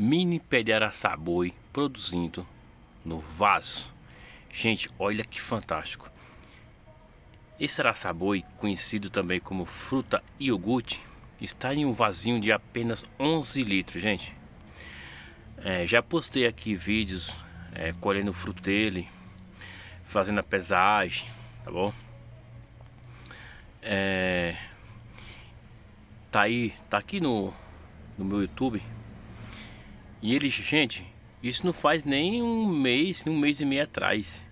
mini pé de araçaboi produzindo no vaso. Gente, olha que fantástico. Esse araçaboi, conhecido também como fruta iogurte, está em um vasinho de apenas 11 litros, gente. É, já postei aqui vídeos é, colhendo o fruto dele, fazendo a pesagem, tá bom? É, tá aí, tá aqui no, no meu YouTube e ele, gente, isso não faz nem um mês, um mês e meio atrás.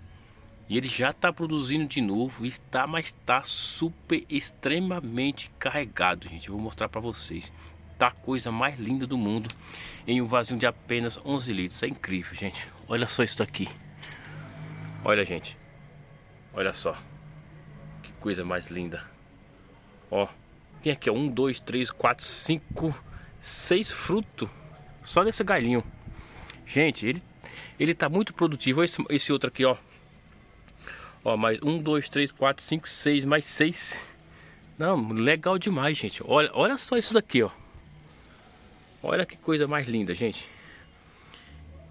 E ele já está produzindo de novo, está, mas está super extremamente carregado, gente. Eu vou mostrar para vocês. Tá a coisa mais linda do mundo em um vazio de apenas 11 litros. É incrível, gente. Olha só isso aqui. Olha, gente. Olha só. Que coisa mais linda. Ó, tem aqui ó, um, dois, três, quatro, cinco, seis frutos. Só nesse galinho, Gente, ele, ele tá muito produtivo. Esse, esse outro aqui, ó. Ó, mais um, dois, três, quatro, cinco, seis, mais seis. Não, legal demais, gente. Olha, olha só isso daqui, ó. Olha que coisa mais linda, gente.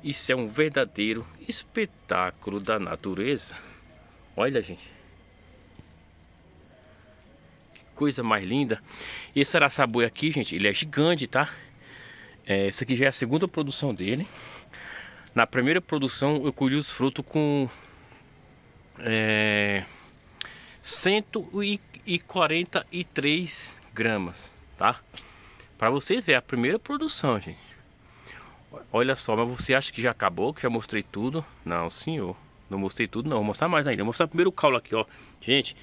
Isso é um verdadeiro espetáculo da natureza. Olha, gente. Que coisa mais linda. Esse araçaboi aqui, gente, ele é gigante, tá? É, essa aqui já é a segunda produção dele. Na primeira produção eu colhi os frutos com é, 143 gramas, tá? Para você ver a primeira produção, gente. Olha só, mas você acha que já acabou, que já mostrei tudo? Não, senhor. Não mostrei tudo, não. Vou mostrar mais ainda. Vou mostrar primeiro o caule aqui, ó. Gente,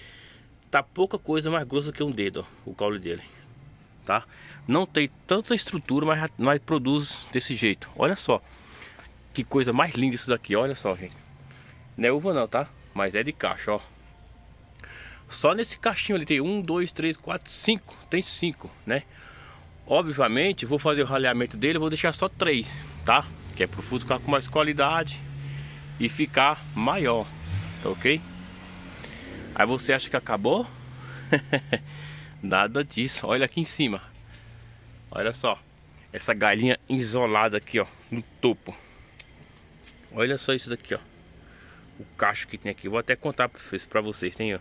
tá pouca coisa mais grossa que um dedo, ó, o caule dele tá? Não tem tanta estrutura, mas, mas produz desse jeito. Olha só, que coisa mais linda isso daqui, olha só, gente. Não é uva não, tá? Mas é de caixa, ó. Só nesse caixinho ali tem um, dois, três, quatro, cinco. Tem cinco, né? Obviamente, vou fazer o raleamento dele, vou deixar só três, tá? Que é pro fruto ficar com mais qualidade e ficar maior, tá ok? Aí você acha que acabou? Nada disso. Olha aqui em cima. Olha só. Essa galinha isolada aqui, ó. No topo. Olha só isso daqui, ó. O cacho que tem aqui. Vou até contar pra vocês. Tem, ó.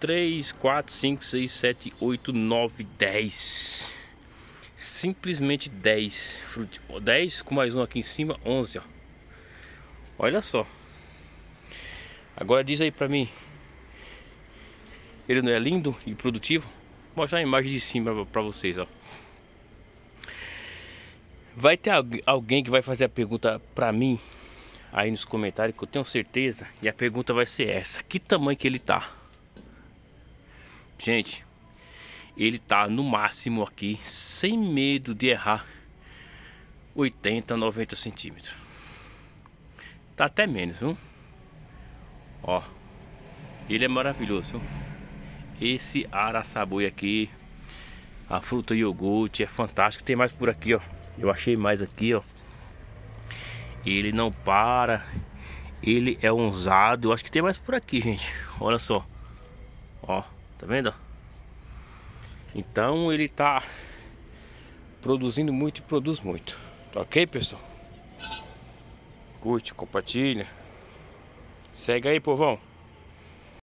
3, 4, 5, 6, 7, 8, 9, 10. Simplesmente 10. Frut... 10 com mais um aqui em cima. 11, ó. Olha só. Agora diz aí pra mim. Ele não é lindo e produtivo? mostrar a imagem de cima para vocês, ó. Vai ter alguém que vai fazer a pergunta para mim aí nos comentários que eu tenho certeza e a pergunta vai ser essa: que tamanho que ele tá? Gente, ele tá no máximo aqui, sem medo de errar, 80, 90 centímetros. Tá até menos, viu? Ó, ele é maravilhoso. Viu? Esse araçaboi aqui, a fruta iogurte, é fantástico. Tem mais por aqui, ó. Eu achei mais aqui, ó. Ele não para. Ele é onzado. Eu acho que tem mais por aqui, gente. Olha só. Ó, tá vendo? Então ele tá produzindo muito e produz muito. Tá ok, pessoal? Curte, compartilha. Segue aí, povão.